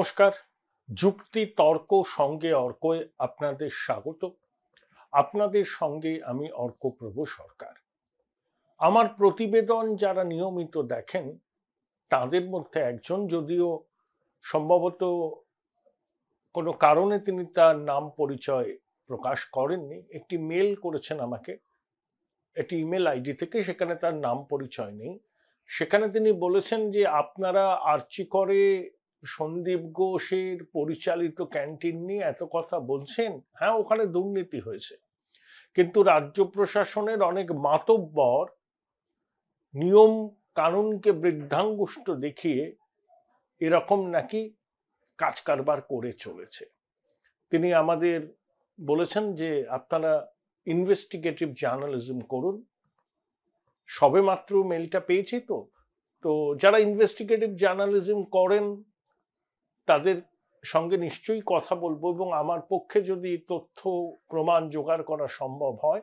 নমস্কার যুক্তি তর্ক সঙ্গে অর্ক আপনাদের স্বাগত আপনাদের সঙ্গে আমি অর্কপ্রভ সরকার আমার প্রতিবেদন যারা নিয়মিত দেখেন তাদের মধ্যে একজন যদিও সম্ভবত কোনো কারণে তিনি তার নাম পরিচয় প্রকাশ করেননি একটি মেল করেছেন আমাকে একটি ইমেল আইডি থেকে সেখানে তার নাম পরিচয় নেই সেখানে তিনি বলেছেন যে আপনারা আর্চি করে সন্দীপ ঘোষের পরিচালিত ক্যান্টিন নিয়ে এত কথা বলছেন হ্যাঁ ওখানে দুর্নীতি হয়েছে কিন্তু রাজ্য প্রশাসনের অনেক মাতব্বর নিয়ম কানুনকে বৃদ্ধাঙ্গুষ্ট দেখিয়ে এরকম নাকি কাজ কারবার করে চলেছে তিনি আমাদের বলেছেন যে আপনারা ইনভেস্টিগেটিভ জার্নালিজম করুন সবে মাত্র মেলটা পেয়েছি তো তো যারা ইনভেস্টিগেটিভ জার্নালিজম করেন তাদের সঙ্গে নিশ্চয়ই কথা বলবো এবং আমার পক্ষে যদি তথ্য প্রমাণ জোগাড় করা সম্ভব হয়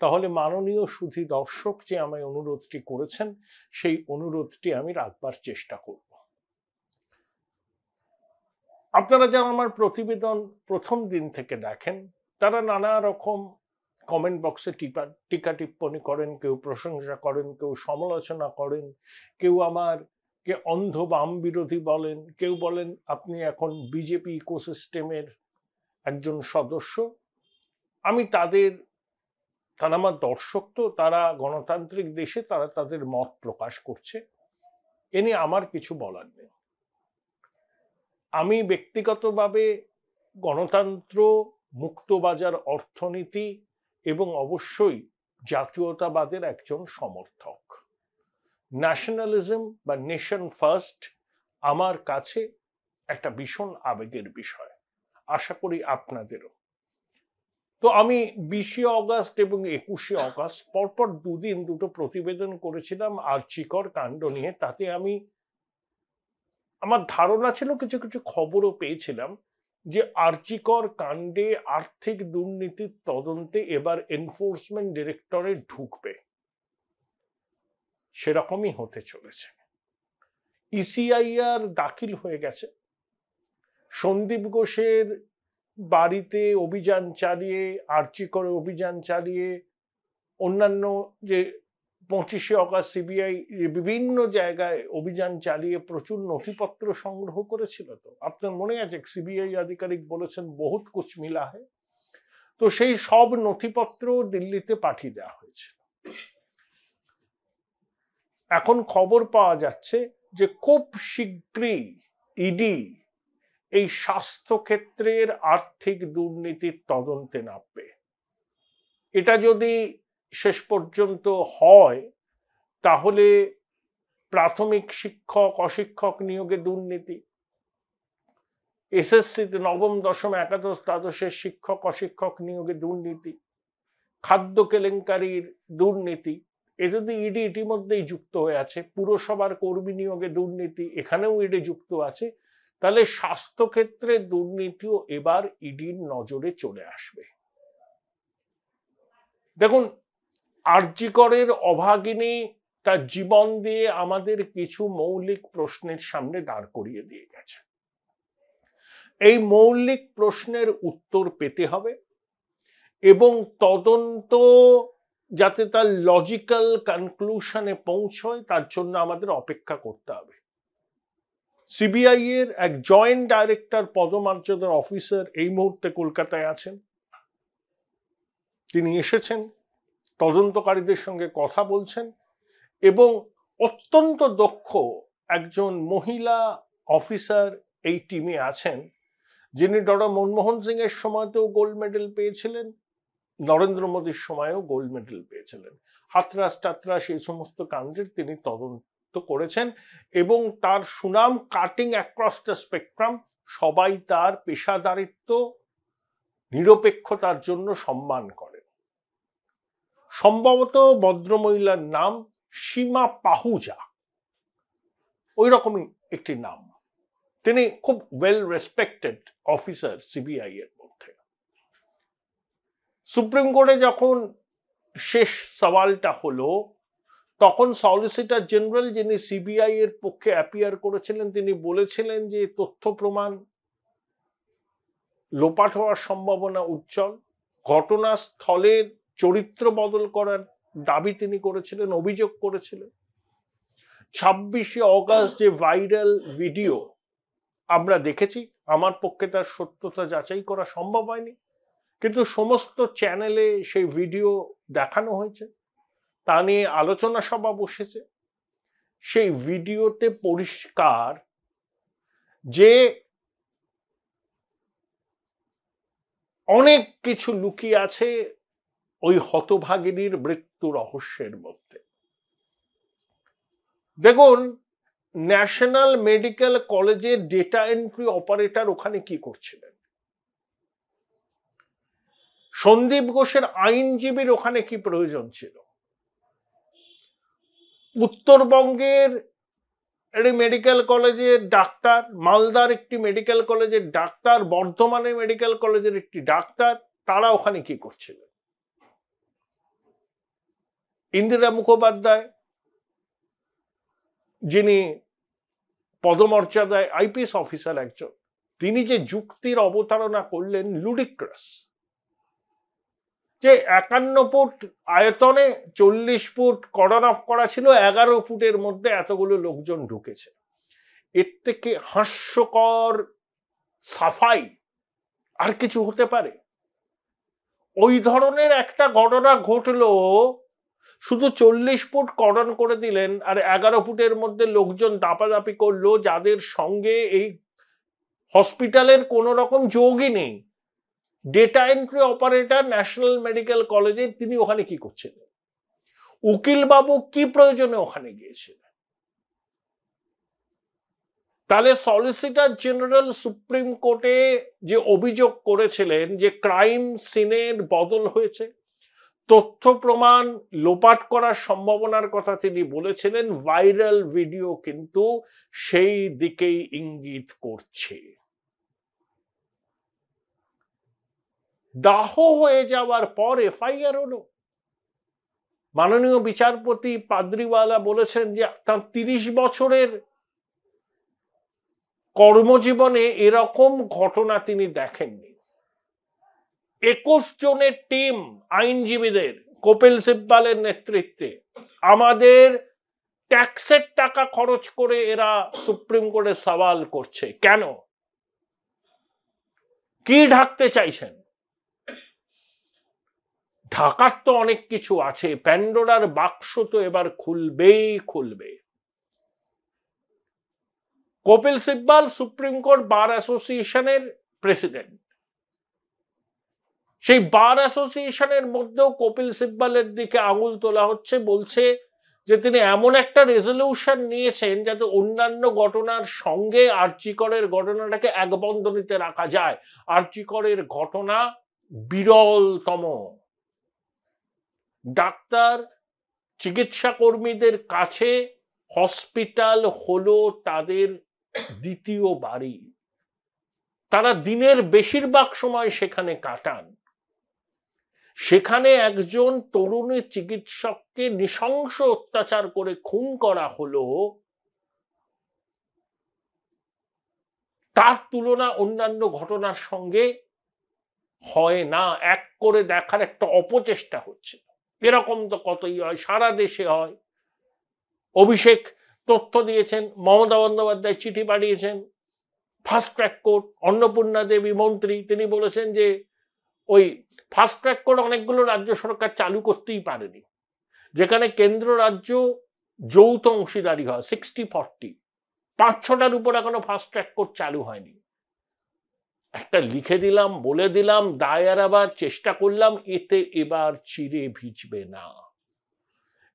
তাহলে মাননীয় সুধি দর্শক যে আমায় অনুরোধটি করেছেন সেই অনুরোধটি আমি রাখবার চেষ্টা করব আপনারা যারা আমার প্রতিবেদন প্রথম দিন থেকে দেখেন তারা নানা রকম কমেন্ট বক্সে টিপা টিকা টিপ্পণী করেন কেউ প্রশংসা করেন কেউ সমালোচনা করেন কেউ আমার কে অন্ধ বাম বিরোধী বলেন কেউ বলেন আপনি এখন বিজেপি ইকোসিস্টেমের একজন সদস্য আমি তাদের তারা আমার দর্শক তো তারা গণতান্ত্রিক দেশে তারা তাদের মত প্রকাশ করছে এ নিয়ে আমার কিছু বলার নেই আমি ব্যক্তিগতভাবে গণতন্ত্র মুক্তবাজার অর্থনীতি এবং অবশ্যই জাতীয়তাবাদের একজন সমর্থক ন্যাশনালিজম বা নেশন ফার্স্ট আমার কাছে একটা ভীষণ আবেগের বিষয় আশা করি আপনাদেরও তো আমি বিশে অগাস্ট এবং একুশে অগাস্ট পরপর দুদিন দুটো প্রতিবেদন করেছিলাম আর চিকর কাণ্ড নিয়ে তাতে আমি আমার ধারণা ছিল কিছু কিছু খবরও পেয়েছিলাম যে আর্চিকর কাণ্ডে আর্থিক দুর্নীতির তদন্তে এবার এনফোর্সমেন্ট ডিরেক্টরেট ঢুকবে সেরকমই হতে চলেছে ইসিআইআর e দাখিল হয়ে গেছে সন্দীপ ঘোষের বাড়িতে অভিযান চালিয়ে আর্চি করে অভিযান চালিয়ে অন্যান্য যে পঁচিশে অগাস্ট সিবিআই বিভিন্ন জায়গায় অভিযান চালিয়ে প্রচুর নথিপত্র সংগ্রহ করেছিল তো আপনার মনে আছে সিবিআই আধিকারিক বলেছেন বহুত কুছ মিলা হয় তো সেই সব নথিপত্র দিল্লিতে পাঠিয়ে দেওয়া হয়েছিল এখন খবর পাওয়া যাচ্ছে যে খুব শীঘ্রই ইডি e এই স্বাস্থ্যক্ষেত্রের আর্থিক দুর্নীতির তদন্তে নামবে এটা যদি শেষ পর্যন্ত হয় তাহলে প্রাথমিক শিক্ষক অশিক্ষক নিয়োগে দুর্নীতি এসএসসিতে নবম দশম একাদশ দ্বাদশের শিক্ষক অশিক্ষক নিয়োগে দুর্নীতি খাদ্য কেলেঙ্কারির দুর্নীতি এতে ইডি ইতিমধ্যেই যুক্ত হয়ে আছে পুরসভার কর্মী নিয়োগে দুর্নীতি এখানেও ইডি যুক্ত আছে তাহলে স্বাস্থ্যক্ষেত্রে দুর্নীতিও এবার ইডির নজরে চলে আসবে দেখুন আর্যিকরের অভাগিনী তার জীবন দিয়ে আমাদের কিছু মৌলিক প্রশ্নের সামনে দাঁড় করিয়ে দিয়ে গেছে এই মৌলিক প্রশ্নের উত্তর পেতে হবে এবং তদন্ত যাতে তার লজিক্যাল কনক্লুশনে পৌঁছয় তার জন্য আমাদের অপেক্ষা করতে হবে সিবিআই এর এক জয়েন্ট ডাইরেক্টর পদমর্যাদার অফিসার এই মুহূর্তে কলকাতায় আছেন তিনি এসেছেন তদন্তকারীদের সঙ্গে কথা বলছেন এবং অত্যন্ত দক্ষ একজন মহিলা অফিসার এই টিমে আছেন যিনি ডক্টর মনমোহন সিংয়ের সময়তেও গোল্ড মেডেল পেয়েছিলেন নরেন্দ্র মোদীর সময়ও গোল্ড মেডেল পেয়েছিলেন হাতরাস টাতরাস এই সমস্ত কাণ্ডের তিনি তদন্ত করেছেন এবং তার সুনাম কাটিং অ্যাক্রস দ্য স্পেকট্রাম সবাই তার পেশাদারিত্ব নিরপেক্ষতার জন্য সম্মান করেন সম্ভবত ভদ্রমহিলার নাম সীমা পাহুজা ওই রকমই একটি নাম তিনি খুব ওয়েল রেসপেক্টেড অফিসার সিবিআই এর সুপ্রিম কোর্টে যখন শেষ সওয়ালটা হলো তখন সলিসিটার জেনারেল যিনি সিবিআই এর পক্ষে অ্যাপিয়ার করেছিলেন তিনি বলেছিলেন যে তথ্য প্রমাণ লোপাট হওয়ার সম্ভাবনা উজ্জ্বল ঘটনাস্থলের চরিত্র বদল করার দাবি তিনি করেছিলেন অভিযোগ করেছিলেন ছাব্বিশে অগাস্ট যে ভাইরাল ভিডিও আমরা দেখেছি আমার পক্ষে তার সত্যতা যাচাই করা সম্ভব হয়নি কিন্তু সমস্ত চ্যানেলে সেই ভিডিও দেখানো হয়েছে তা নিয়ে আলোচনা সভা বসেছে সেই ভিডিওতে পরিষ্কার যে অনেক কিছু লুকিয়ে আছে ওই হতভাগিনীর মৃত্যু রহস্যের মধ্যে দেখুন ন্যাশনাল মেডিকেল কলেজের ডেটা এন্ট্রি অপারেটর ওখানে কি করছিলেন সন্দীপ ঘোষের আইনজীবীর ওখানে কি প্রয়োজন ছিল উত্তরবঙ্গের একটি মেডিকেল কলেজের ডাক্তার মালদার একটি মেডিকেল কলেজের ডাক্তার বর্ধমানে মেডিকেল কলেজের একটি ডাক্তার তারা ওখানে কি করছিলেন ইন্দিরা মুখোপাধ্যায় যিনি পদমর্যাদায় আইপিএস অফিসার একজন তিনি যে যুক্তির অবতারণা করলেন লুডিক্রাস যে একান্ন ফুট আয়তনে চল্লিশ ফুট করন অফ করা ছিল এগারো ফুটের মধ্যে এতগুলো লোকজন ঢুকেছে এর থেকে হাস্যকর সাফাই আর কিছু হতে পারে ওই ধরনের একটা ঘটনা ঘটলো শুধু চল্লিশ ফুট কর্ডন করে দিলেন আর এগারো ফুটের মধ্যে লোকজন দাপাদাপি করলো যাদের সঙ্গে এই হসপিটালের কোনো রকম যোগই নেই data entry operator national medical কলেজে তিনি ওখানে কি করছিলেন উকিলবাবু কি প্রয়োজনে ওখানে গিয়েছিলেন তাহলে সলিসিটার জেনারেল সুপ্রিম কোর্টে যে অভিযোগ করেছিলেন যে ক্রাইম সিনের বদল হয়েছে তথ্য প্রমাণ লোপাট করার সম্ভাবনার কথা তিনি বলেছিলেন ভাইরাল ভিডিও কিন্তু সেই দিকেই ইঙ্গিত করছে দাহ হয়ে যাওয়ার পর এফআইআর হলো মাননীয় বিচারপতি পাদ্রিওয়ালা বলেছেন যে তার তিরিশ বছরের কর্মজীবনে এরকম ঘটনা তিনি দেখেননি একুশ জনের টিম আইনজীবীদের কপিল সিব্বালের নেতৃত্বে আমাদের ট্যাক্সের টাকা খরচ করে এরা সুপ্রিম কোর্টে সওয়াল করছে কেন কি ঢাকতে চাইছেন ঢাকার তো অনেক কিছু আছে প্যান্ডোরার বাক্স তো এবার খুলবেই খুলবে Kapil Sibal supreme court bar অ্যাসোসিয়েশনের প্রেসিডেন্ট সেই বার অ্যাসোসিয়েশনের মধ্যেও কপিল সিব্বালের দিকে আঙুল তোলা হচ্ছে বলছে যে তিনি এমন একটা রেজলিউশন নিয়েছেন যাতে অন্যান্য ঘটনার সঙ্গে আর্চিকরের ঘটনাটাকে একবন্ধনীতে রাখা যায় আর্চিকরের ঘটনা বিরলতম ডাক্তার চিকিৎসা কর্মীদের কাছে হসপিটাল হলো তাদের দ্বিতীয় বাড়ি তারা দিনের বেশিরভাগ সময় সেখানে কাটান সেখানে একজন তরুণী চিকিৎসককে নৃশংস অত্যাচার করে খুন করা হলো তার তুলনা অন্যান্য ঘটনার সঙ্গে হয় না এক করে দেখার একটা অপচেষ্টা হচ্ছে এরকম তো কতই হয় সারা দেশে হয় অভিষেক তথ্য দিয়েছেন মমতা বন্দ্যোপাধ্যায় চিঠি পাঠিয়েছেন fast track court Annapurna Devi মন্ত্রী তিনি বলেছেন যে ওই ফার্স্ট ট্র্যাক কোর্ট অনেকগুলো রাজ্য সরকার চালু করতেই পারেনি যেখানে কেন্দ্র রাজ্য যৌথ অংশীদারি হয় সিক্সটি ফর্টি পাঁচ ছটার উপর এখনো ফার্স্ট ট্র্যাক কোর্ট চালু হয়নি একটা লিখে দিলাম বলে দিলাম দায় আবার চেষ্টা করলাম এতে এবার চিরে ভিজবে না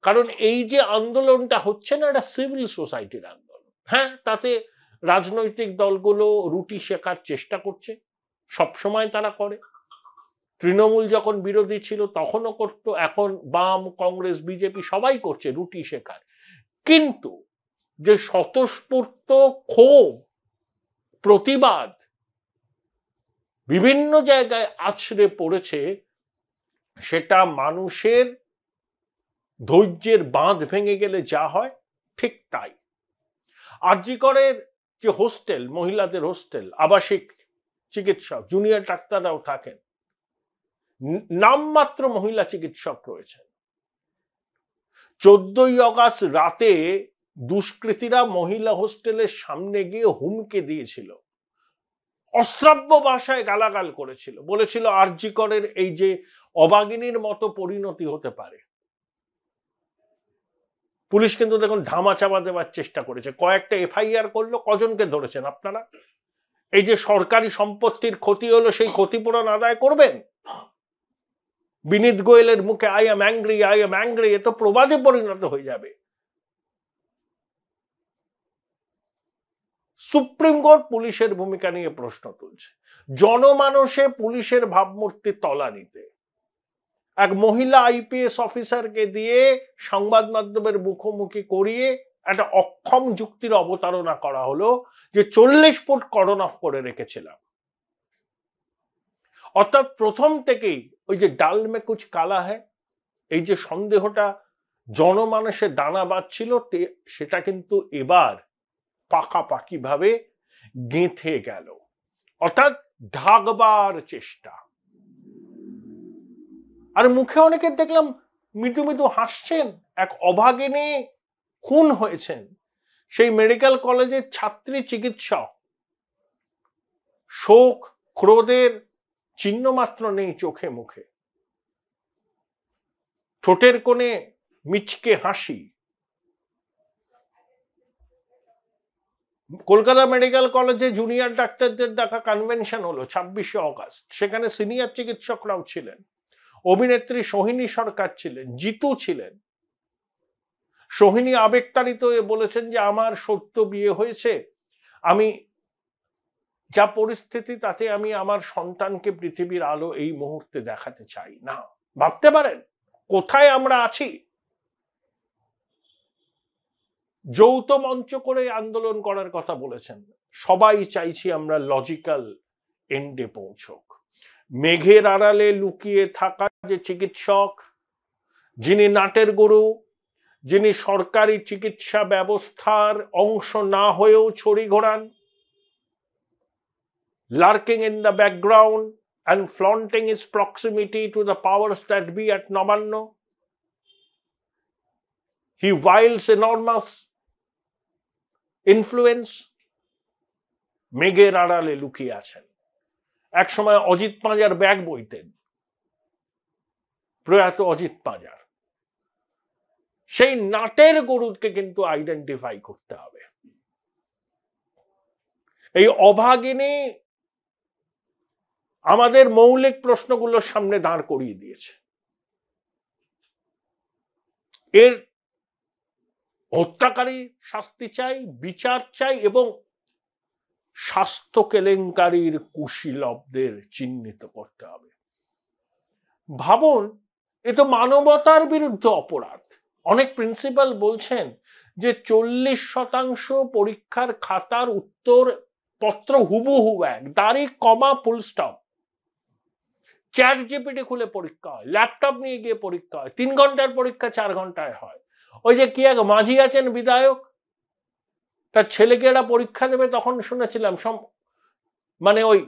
কারণ এই যে আন্দোলনটা হচ্ছে না এটা সিভিল সোসাইটির আন্দোলন হ্যাঁ তাতে রাজনৈতিক দলগুলো রুটি শেখার চেষ্টা করছে সবসময় তারা করে তৃণমূল যখন বিরোধী ছিল তখনও করত এখন বাম কংগ্রেস বিজেপি সবাই করছে রুটি শেখার কিন্তু যে স্বতঃস্ফূর্ত ক্ষোভ প্রতিবাদ বিভিন্ন জায়গায় আছড়ে পড়েছে সেটা মানুষের ধৈর্যের বাঁধ ভেঙে গেলে যা হয় ঠিক তাই আরজিকরের যে হোস্টেল মহিলাদের হোস্টেল আবাসিক চিকিৎসক জুনিয়র ডাক্তাররাও থাকেন নামমাত্র মহিলা চিকিৎসক রয়েছেন চোদ্দই অগাস্ট রাতে দুষ্কৃতীরা মহিলা হোস্টেলের সামনে গিয়ে হুমকে দিয়েছিল অশ্রাব্য ভাষায় গালাগাল করেছিল বলেছিল আর্যিকরের এই যে অবাগিনীর মতো পরিণতি হতে পারে পুলিশ কিন্তু দেখুন ধামা চাপা দেওয়ার চেষ্টা করেছে কয়েকটা এফআইআর করলো কজনকে ধরেছেন আপনারা এই যে সরকারি সম্পত্তির ক্ষতি হলো সেই ক্ষতিপূরণ আদায় করবেন বিনীত গোয়েলের মুখে I am angry I am angry এ তো প্রবাদে পরিণত হয়ে যাবে সুপ্রিম কোর্ট পুলিশের ভূমিকা নিয়ে প্রশ্ন তুলছে জনমানসে পুলিশের ভাবমূর্তি তলানিতে এক মহিলা আইপিএস অফিসারকে দিয়ে সংবাদ মাধ্যমের মুখোমুখি করিয়ে একটা অক্ষম যুক্তির অবতারণা করা হলো যে চল্লিশ ফুট করন অফ করে রেখেছিলাম অর্থাৎ প্রথম থেকেই ওই যে ডাল মে কুচ কালা হ্যাঁ এই যে সন্দেহটা জনমানসে দানা বাঁধছিল সেটা কিন্তু এবার পাকাপাকিভাবে গেঁথে গেল অর্থাৎ ঢাকবার চেষ্টা আর মুখে অনেকে দেখলাম মৃদু মৃদু হাসছেন এক নিয়ে খুন হয়েছেন সেই মেডিকেল কলেজের ছাত্রী চিকিৎসক শোক ক্রোধের চিহ্ন মাত্র নেই চোখে মুখে ঠোঁটের কোণে মিচকে হাসি কলকাতা মেডিকেল কলেজে জুনিয়র ডাক্তারদের দেখা কনভেনশন হলো ছাব্বিশে অগাস্ট সেখানে সিনিয়র চিকিৎসকরাও ছিলেন অভিনেত্রী সোহিনী সরকার ছিলেন জিতু ছিলেন সোহিনী আবেগতাড়িত হয়ে বলেছেন যে আমার সত্য বিয়ে হয়েছে আমি যা পরিস্থিতি তাতে আমি আমার সন্তানকে পৃথিবীর আলো এই মুহূর্তে দেখাতে চাই না ভাবতে পারেন কোথায় আমরা আছি যৌথ মঞ্চ করে আন্দোলন করার কথা বলেছেন সবাই চাইছি আমরা লজিক্যাল এন্ডে পৌঁছক মেঘের আড়ালে লুকিয়ে থাকা যে চিকিৎসক যিনি নাটের গুরু যিনি সরকারি চিকিৎসা ব্যবস্থার অংশ না হয়েও ছড়ি ঘোরান lurking in the background and flaunting his proximity to the powers that be at Nabanna he wields enormous influence মেঘের আড়ালে লুকিয়ে আছেন একসময় অজিত পাঁজার ব্যাগ বইতেন প্রয়াত অজিত পাঁজার সেই নাটের গরুকে কিন্তু আইডেন্টিফাই করতে হবে এই অভাগিনী আমাদের মৌলিক প্রশ্নগুলোর সামনে দাঁড় করিয়ে দিয়েছে এর হত্যাকারী শাস্তি চাই বিচার চাই এবং স্বাস্থ্য কেলেঙ্কারির কুশীলব্দের চিহ্নিত করতে হবে ভাবুন এ তো মানবতার বিরুদ্ধে অপরাধ অনেক প্রিন্সিপাল বলছেন যে চল্লিশ শতাংশ পরীক্ষার খাতার উত্তর পত্র হুবহু এক দাড়ি comma full stop stop chat GPT খুলে পরীক্ষা হয় ল্যাপটপ নিয়ে গিয়ে পরীক্ষা হয় তিন ঘন্টার পরীক্ষা চার ঘন্টায় হয় ওই যে কি এক মাঝি আছেন বিধায়ক তার ছেলেকে এরা পরীক্ষা দেবে তখন শুনেছিলাম সম মানে ওই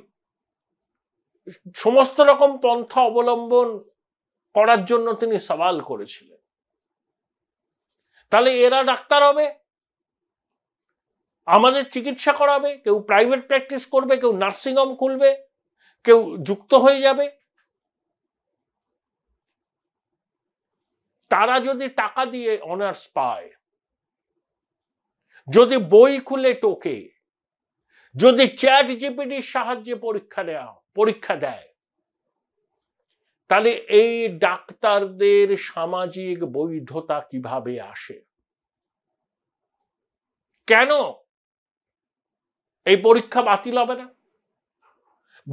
সমস্ত রকম পন্থা অবলম্বন করার জন্য তিনি সওয়াল করেছিলেন তাহলে এরা ডাক্তার হবে আমাদের চিকিৎসা করাবে কেউ প্রাইভেট প্র্যাকটিস করবে কেউ নার্সিংহোম খুলবে কেউ যুক্ত হয়ে যাবে তারা যদি টাকা দিয়ে অনার্স পায় যদি বই খুলে টোকে যদি চ্যাট জিপিটির সাহায্যে পরীক্ষা দেওয়া পরীক্ষা দেয় তাহলে এই ডাক্তারদের সামাজিক বৈধতা কিভাবে আসে কেন এই পরীক্ষা বাতিল হবে না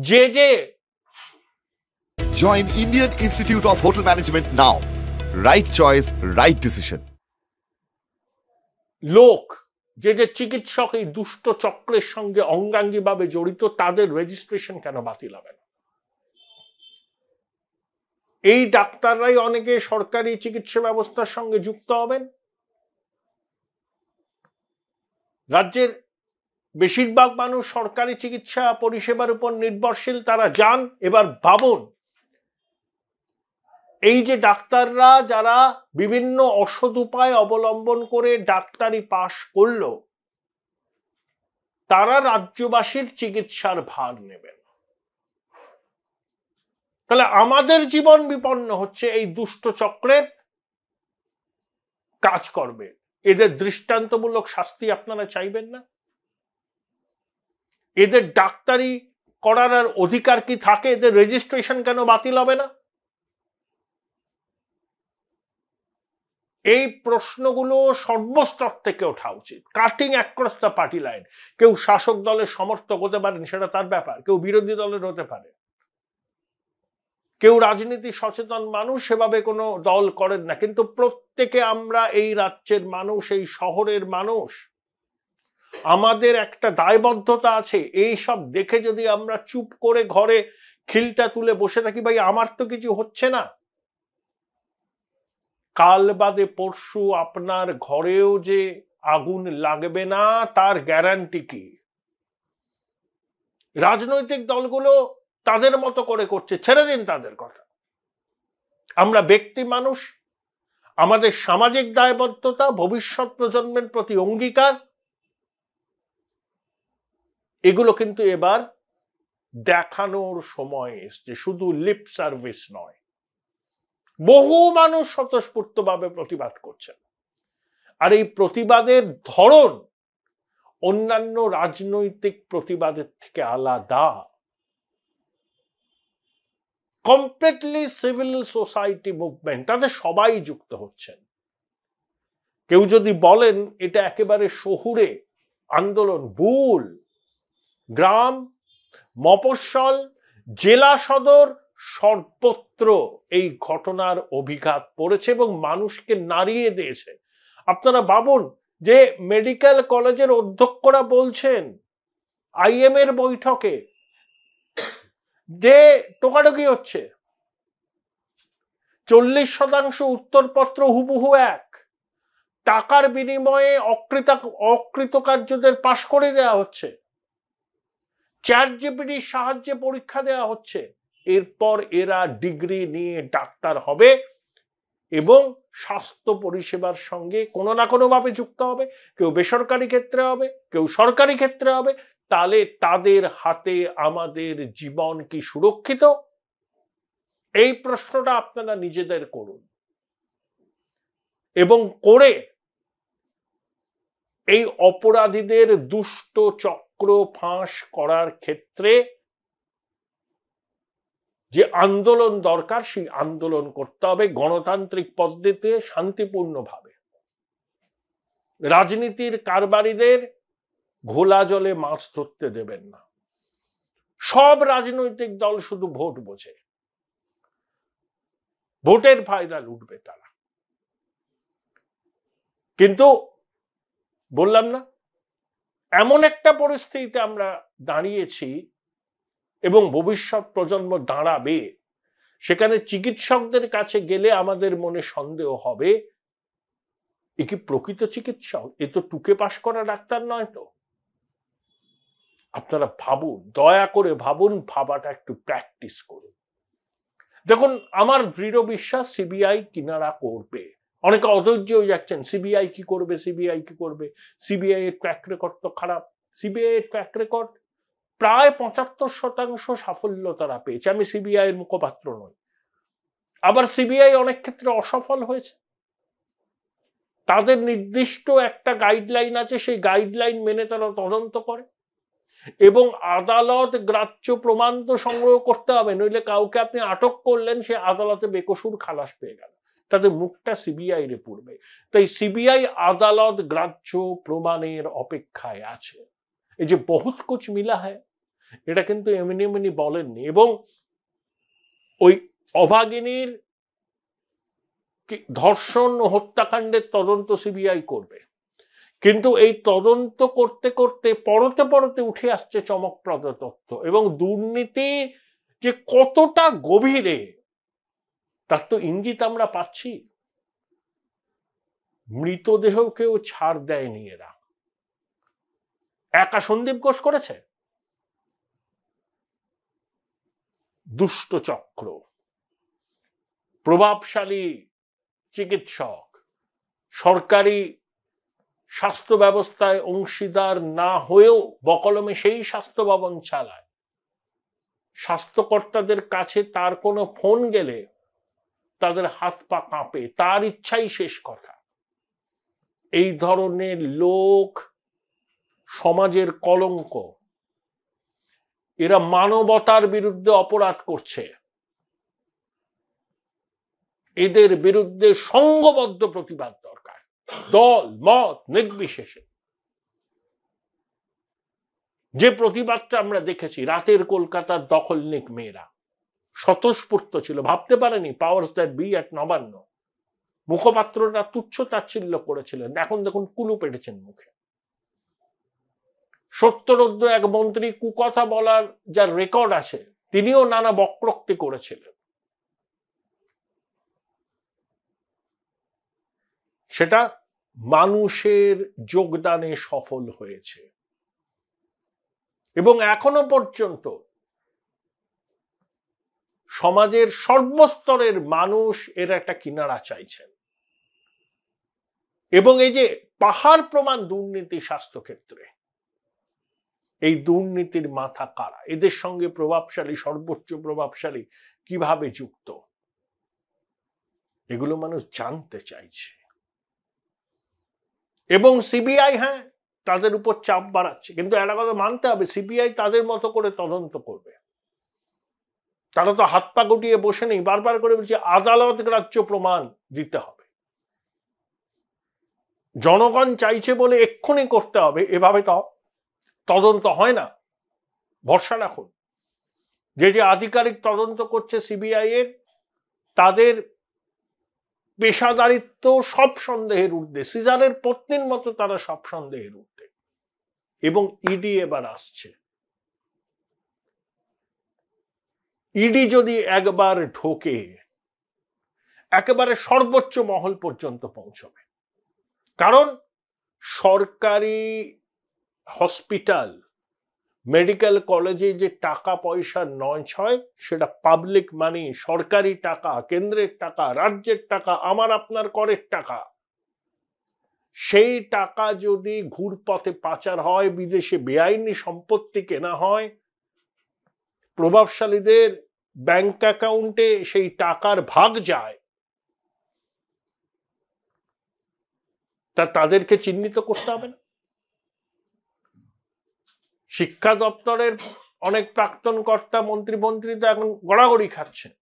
যে যে join Indian Institute of Hotel Management now right choice right decision লোক যে যে চিকিৎসক এই দুষ্ট চক্রের সঙ্গে অঙ্গাঙ্গিভাবে জড়িত তাদের রেজিস্ট্রেশন কেন বাতিল হবে না এই ডাক্তাররাই অনেকে সরকারি চিকিৎসা ব্যবস্থার সঙ্গে যুক্ত হবেন রাজ্যের বেশিরভাগ মানুষ সরকারি চিকিৎসা পরিষেবার উপর নির্ভরশীল তারা যান এবার ভাবুন এই যে ডাক্তাররা যারা বিভিন্ন অসৎ উপায় অবলম্বন করে ডাক্তারি পাশ করল তারা রাজ্যবাসীর চিকিৎসার ভার নেবেন তাহলে আমাদের জীবন বিপন্ন হচ্ছে এই দুষ্ট চক্রের কাজ করবে এদের দৃষ্টান্তমূলক শাস্তি আপনারা চাইবেন না এদের ডাক্তারি করার অধিকার কি থাকে এদের রেজিস্ট্রেশন কেন বাতিল হবে না এই প্রশ্নগুলো সর্বস্তর থেকে ওঠা উচিত cutting across the party line কেউ শাসক দলের সমর্থক হতে পারেন সেটা তার ব্যাপার কেউ বিরোধী দলের হতে পারে কেউ রাজনীতি সচেতন মানুষ সেভাবে কোনো দল করেন না কিন্তু প্রত্যেকে আমরা এই রাজ্যের মানুষ এই শহরের মানুষ আমাদের একটা দায়বদ্ধতা আছে এই সব দেখে যদি আমরা চুপ করে ঘরে খিলটা তুলে বসে থাকি ভাই আমার তো কিছু হচ্ছে না কাল বাদে পরশু আপনার ঘরেও যে আগুন লাগবে না তার গ্যারান্টি কি রাজনৈতিক দলগুলো তাদের মতো করে করছে ছেড়ে দিন তাদের কথা আমরা ব্যক্তি মানুষ আমাদের সামাজিক দায়বদ্ধতা ভবিষ্যৎ প্রজন্মের প্রতি অঙ্গীকার এগুলো কিন্তু এবার দেখানোর সময় এসছে শুধু লিপ সার্ভিস নয় বহু মানুষ স্বতঃস্ফূর্তভাবে প্রতিবাদ করছেন আর এই প্রতিবাদের ধরন অন্যান্য রাজনৈতিক প্রতিবাদের থেকে আলাদা কমপ্লিটলি সিভিল সোসাইটি মুভমেন্ট তাতে সবাই যুক্ত হচ্ছেন কেউ যদি বলেন এটা একেবারে শহুরে আন্দোলন ভুল গ্রাম মফস্বল জেলা সদর সর্বত্র এই ঘটনার অভিঘাত পড়েছে এবং মানুষকে নাড়িয়ে দিয়েছে আপনারা ভাবুন যে মেডিকেল কলেজের অধ্যক্ষরা বলছেন আইএম এর বৈঠকে যে টোকাটোকি হচ্ছে চল্লিশ শতাংশ উত্তরপত্র হুবহু এক টাকার বিনিময়ে অকৃতা অকৃতকার্যদের পাশ করে দেয়া হচ্ছে চ্যাট জিপিটির সাহায্যে পরীক্ষা দেয়া হচ্ছে এরপর এরা ডিগ্রি নিয়ে ডাক্তার হবে এবং স্বাস্থ্য পরিষেবার সঙ্গে কোনো না কোনোভাবে যুক্ত হবে কেউ বেসরকারি ক্ষেত্রে হবে কেউ সরকারি ক্ষেত্রে হবে তাহলে তাদের হাতে আমাদের জীবন কি সুরক্ষিত এই প্রশ্নটা আপনারা নিজেদের করুন এবং করে এই অপরাধীদের দুষ্ট চক্র ফাঁস করার ক্ষেত্রে যে আন্দোলন দরকার সেই আন্দোলন করতে হবে গণতান্ত্রিক পদ্ধতিতে শান্তিপূর্ণভাবে রাজনীতির কারবারিদের ঘোলা জলে মাছ ধরতে দেবেন না সব রাজনৈতিক দল শুধু ভোট বোঝে ভোটের ফায়দা লুটবে তারা কিন্তু বললাম না এমন একটা পরিস্থিতিতে আমরা দাঁড়িয়েছি এবং ভবিষ্যৎ প্রজন্ম দাঁড়াবে সেখানে চিকিৎসকদের কাছে গেলে আমাদের মনে সন্দেহ হবে এ কি প্রকৃত চিকিৎসক এ তো টুকে পাশ করা ডাক্তার নয় তো আপনারা ভাবুন দয়া করে ভাবুন ভাবাটা একটু প্র্যাকটিস করুন দেখুন আমার দৃঢ় বিশ্বাস সিবিআই কিনারা করবে অনেকে অধৈর্য হয়ে যাচ্ছেন সিবিআই কি করবে সিবিআই কি করবে সিবিআই এর ট্র্যাক রেকর্ড তো খারাপ সিবিআই এর ট্র্যাক রেকর্ড প্রায় পঁচাত্তর শতাংশ সাফল্য তারা পেয়েছে আমি সিবিআই এর মুখপাত্র নই আবার সিবিআই অনেক ক্ষেত্রে অসফল হয়েছে তাদের নির্দিষ্ট একটা গাইডলাইন আছে সেই গাইডলাইন মেনে তারা তদন্ত করে এবং আদালত গ্রাহ্য প্রমাণ তো সংগ্রহ করতে হবে নইলে কাউকে আপনি আটক করলেন সে আদালতে বেকসুর খালাস পেয়ে গেল তাদের মুখটা সিবিআই রে পড়বে তাই সিবিআই আদালত গ্রাহ্য প্রমাণের অপেক্ষায় আছে এই যে বহুত কুচ মিলা হয় এটা কিন্তু এমনি এমনি বলেননি এবং ওই অভাগিনীর ধর্ষণ ও হত্যাকাণ্ডের তদন্ত সিবিআই করবে কিন্তু এই তদন্ত করতে করতে পরতে পরতে উঠে আসছে চমকপ্রদ তথ্য এবং দুর্নীতি যে কতটা গভীরে তার তো ইঙ্গিত আমরা পাচ্ছি মৃতদেহ কেউ ছাড় দেয়নি এরা একা সন্দীপ ঘোষ করেছে দুষ্টচক্র প্রভাবশালী চিকিৎসক সরকারি স্বাস্থ্য ব্যবস্থায় অংশীদার না হয়েও বকলমে সেই স্বাস্থ্য ভবন চালায় স্বাস্থ্যকর্তাদের কাছে তার কোনো ফোন গেলে তাদের হাত পা কাঁপে তার ইচ্ছাই শেষ কথা এই ধরনের লোক সমাজের কলঙ্ক এরা মানবতার বিরুদ্ধে অপরাধ করছে এদের বিরুদ্ধে সংঘবদ্ধ প্রতিবাদ দরকার দল মত নির্বিশেষে যে প্রতিবাদটা আমরা দেখেছি রাতের কলকাতার দখল নিক মেয়েরা স্বতঃস্ফূর্ত ছিল ভাবতে পারেনি powers that be at Nabanna মুখপাত্ররা তুচ্ছ তাচ্ছিল্য করেছিলেন এখন দেখুন কুলু পেটেছেন মুখে সত্যরোদ্দ এক মন্ত্রী কুকথা বলার যার রেকর্ড আছে তিনিও নানা বক্রক্তি করেছিলেন সেটা মানুষের যোগদানে সফল হয়েছে এবং এখনো পর্যন্ত সমাজের সর্বস্তরের মানুষ এর একটা কিনারা চাইছেন এবং এই যে পাহাড় প্রমাণ দুর্নীতি স্বাস্থ্যক্ষেত্রে এই দুর্নীতির মাথা কারা এদের সঙ্গে প্রভাবশালী সর্বোচ্চ প্রভাবশালী কিভাবে যুক্ত এগুলো মানুষ জানতে চাইছে এবং সিবিআই হ্যাঁ তাদের উপর চাপ বাড়াচ্ছে কিন্তু একটা কথা মানতে হবে সিবিআই তাদের মতো করে তদন্ত করবে তারা তো হাত পা গুটিয়ে বসে নেই বারবার করে বলছে আদালত গ্রাহ্য প্রমাণ দিতে হবে জনগণ চাইছে বলে এক্ষুনি করতে হবে এভাবে তো তদন্ত হয় না ভরসা রাখুন যে যে আধিকারিক তদন্ত করছে সিবিআই এর তাদের পেশাদারিত্ব সব সন্দেহের ঊর্ধ্বে সিজারের পত্নীর মতো তারা সব সন্দেহের ঊর্ধ্বে এবং ইডি e এবার আসছে ইডি e যদি একবার ঢোকে একেবারে সর্বোচ্চ মহল পর্যন্ত পৌঁছবে কারণ সরকারি হসপিটাল মেডিকেল কলেজে যে টাকা পয়সা নয় ছয় সেটা পাবলিক মানি সরকারি টাকা কেন্দ্রের টাকা রাজ্যের টাকা আমার আপনার করের টাকা সেই টাকা যদি ঘুরপথে পাচার হয় বিদেশে বেআইনি সম্পত্তি কেনা হয় প্রভাবশালীদের ব্যাংক অ্যাকাউন্টে সেই টাকার ভাগ যায় তা তাদেরকে চিহ্নিত করতে হবে না শিক্ষা দপ্তরের অনেক প্রাক্তন কর্তা মন্ত্রী মন্ত্রী তো এখন গড়াগড়ি খাচ্ছেন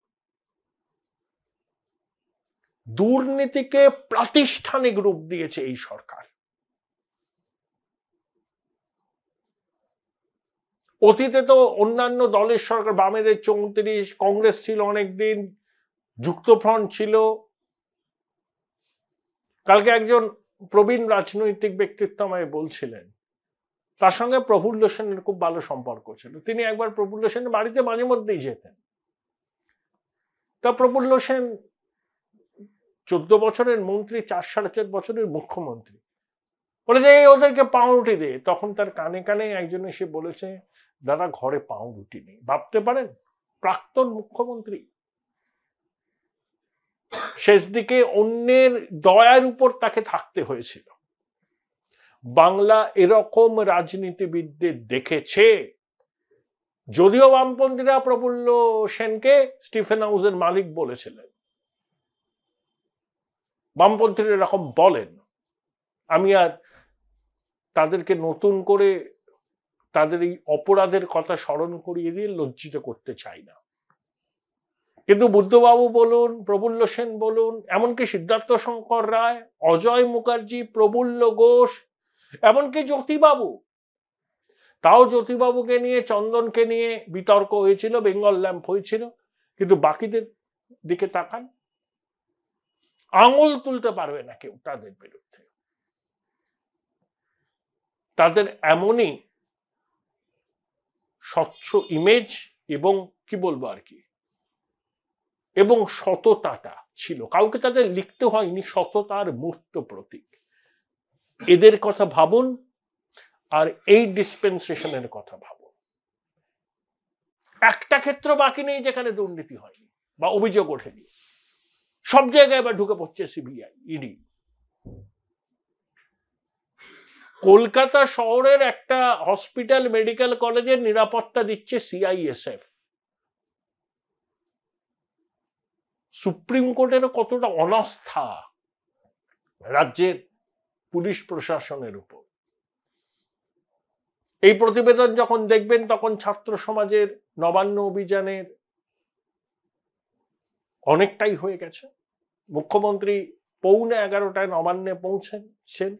দুর্নীতিকে প্রাতিষ্ঠানিক রূপ দিয়েছে এই সরকার অতীতে তো অন্যান্য দলের সরকার বামেদের চৌত্রিশ কংগ্রেস ছিল অনেকদিন যুক্তফ্রন্ট ছিল কালকে একজন প্রবীণ রাজনৈতিক ব্যক্তিত্ব আমায় বলছিলেন তার সঙ্গে প্রফুল্ল সেনের খুব ভালো সম্পর্ক ছিল তিনি একবার প্রফুল্ল সেনের বাড়িতে মাঝে মধ্যেই যেতেন তা প্রফুল্ল সেন চোদ্দ বছরের মন্ত্রী চার সাড়ে চার বছরের মুখ্যমন্ত্রী বলে যে ওদেরকে পাউরুটি দে তখন তার কানে কানে একজন এসে বলেছে দাদা ঘরে পাউরুটি নেই ভাবতে পারেন প্রাক্তন মুখ্যমন্ত্রী শেষ দিকে অন্যের দয়ার উপর তাকে থাকতে হয়েছিল বাংলা এরকম রাজনীতিবিদদের দেখেছে যদিও বামপন্থীরা প্রফুল্ল সেনকে স্টিফেন হাউসের মালিক বলেছিলেন বামপন্থীরা এরকম বলেন আমি আর তাদেরকে নতুন করে তাদের এই অপরাধের কথা স্মরণ করিয়ে দিয়ে লজ্জিত করতে চাই না কিন্তু বুদ্ধবাবু বলুন প্রফুল্ল সেন বলুন এমনকি সিদ্ধার্থ শঙ্কর রায় অজয় মুখার্জি প্রফুল্ল ঘোষ এমনকি জ্যোতিবাবু তাও জ্যোতিবাবুকে নিয়ে চন্দনকে নিয়ে বিতর্ক হয়েছিল বেঙ্গল ল্যাম্প হয়েছিল কিন্তু বাকিদের দিকে তাকান আঙুল তুলতে পারবে না কেউ তাদের বিরুদ্ধে তাদের এমনই স্বচ্ছ ইমেজ এবং কি বলবো আর কি এবং সততাটা ছিল কাউকে তাদের লিখতে হয়নি সততার মূর্ত প্রতীক এদের কথা ভাবুন আর এই ডিসপেন্সেশনের কথা ভাবুন একটা ক্ষেত্র বাকি নেই যেখানে দুর্নীতি হয়নি বা অভিযোগ ওঠেনি সব জায়গায় এবার ঢুকে পড়ছে সিবিআই ইডি e কলকাতা শহরের একটা হসপিটাল মেডিকেল কলেজের নিরাপত্তা দিচ্ছে সিআইএসএফ সুপ্রিম কোর্টের কতটা অনাস্থা রাজ্যের পুলিশ প্রশাসনের উপর এই প্রতিবেদন যখন দেখবেন তখন ছাত্র সমাজের নবান্ন অভিযানের অনেকটাই হয়ে গেছে মুখ্যমন্ত্রী পৌনে এগারোটায় নবান্নে পৌঁছেছেন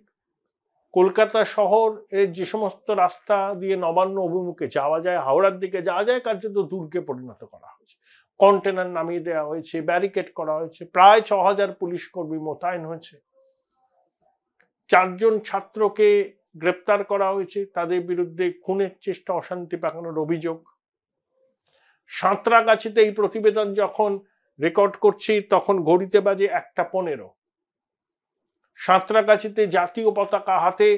কলকাতা শহর এর যে সমস্ত রাস্তা দিয়ে নবান্ন অভিমুখে যাওয়া যায় হাওড়ার দিকে যাওয়া যায় কার্যত দুর্গে পরিণত করা হয়েছে কন্টেনার নামিয়ে দেওয়া হয়েছে ব্যারিকেড করা হয়েছে প্রায় ছ হাজার পুলিশ কর্মী মোতায়েন হয়েছে চারজন ছাত্রকে গ্রেপ্তার করা হয়েছে তাদের বিরুদ্ধে খুনের চেষ্টা অশান্তি পাকানোর অভিযোগ সাঁতরাগাছিতে এই প্রতিবেদন যখন রেকর্ড করছি তখন ঘড়িতে বাজে একটা পনেরো সাঁতরাগাছিতে জাতীয় পতাকা হাতে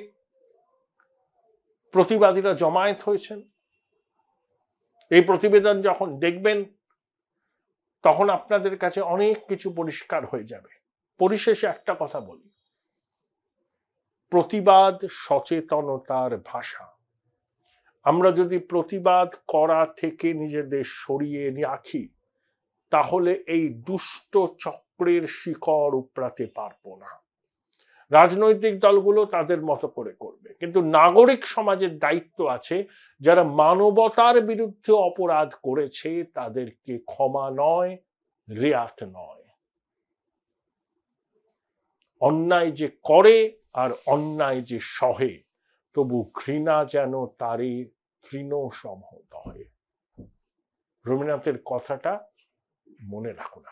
প্রতিবাদীরা জমায়েত হয়েছেন এই প্রতিবেদন যখন দেখবেন তখন আপনাদের কাছে অনেক কিছু পরিষ্কার হয়ে যাবে পরিশেষে একটা কথা বলি প্রতিবাদ সচেতনতার ভাষা আমরা যদি প্রতিবাদ করা থেকে নিজেদের সরিয়ে রাখি তাহলে এই দুষ্ট চক্রের শিকড় উপড়াতে পারব না রাজনৈতিক দলগুলো তাদের মতো করে করবে কিন্তু নাগরিক সমাজের দায়িত্ব আছে যারা মানবতার বিরুদ্ধে অপরাধ করেছে তাদেরকে ক্ষমা নয় রেয়াত নয় অন্যায় যে করে আর অন্যায় যে সহে তবু ঘৃণা যেন তারই তৃণ সমহত হয় রবীন্দ্রনাথের কথাটা মনে রাখুন